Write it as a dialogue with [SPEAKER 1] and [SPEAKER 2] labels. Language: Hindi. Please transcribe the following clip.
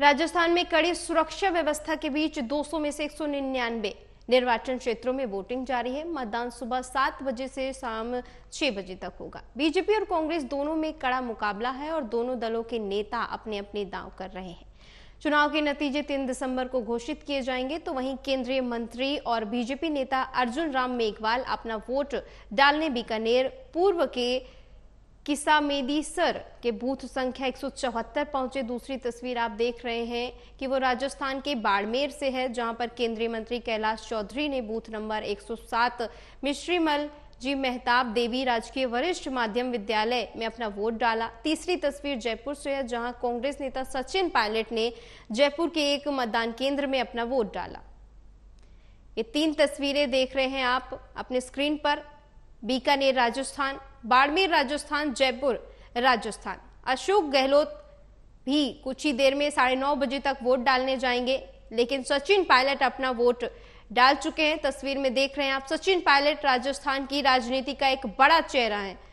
[SPEAKER 1] राजस्थान में कड़ी सुरक्षा व्यवस्था के बीच 200 में से एक निर्वाचन क्षेत्रों में वोटिंग जारी है मतदान सुबह सात बजे से शाम छह बजे तक होगा बीजेपी और कांग्रेस दोनों में कड़ा मुकाबला है और दोनों दलों के नेता अपने अपने दांव कर रहे हैं चुनाव के नतीजे तीन दिसंबर को घोषित किए जाएंगे तो वहीं केंद्रीय मंत्री और बीजेपी नेता अर्जुन राम मेघवाल अपना वोट डालने बीकानेर पूर्व के किसा मेदी सर के बूथ संख्या 174 पहुंचे दूसरी तस्वीर आप देख रहे हैं कि वो राजस्थान के बाड़मेर से है जहां पर केंद्रीय मंत्री कैलाश चौधरी ने बूथ नंबर 107 मिश्रीमल जी मेहताब देवी राजकीय वरिष्ठ माध्यम विद्यालय में अपना वोट डाला तीसरी तस्वीर जयपुर से है जहां कांग्रेस नेता सचिन पायलट ने जयपुर के एक मतदान केंद्र में अपना वोट डाला ये तीन तस्वीरें देख रहे हैं आप अपने स्क्रीन पर बीकानेर राजस्थान बाड़मेर राजस्थान जयपुर राजस्थान अशोक गहलोत भी कुछ ही देर में साढ़े नौ बजे तक वोट डालने जाएंगे लेकिन सचिन पायलट अपना वोट डाल चुके हैं तस्वीर में देख रहे हैं आप सचिन पायलट राजस्थान की राजनीति का एक बड़ा चेहरा है